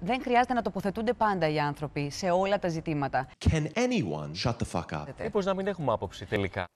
Δεν χρειάζεται να τοποθετούνται πάντα οι άνθρωποι σε όλα τα ζητήματα. Can anyone shut the fuck up? Λοιπόν, να μην έχουμε άποψη τελικά.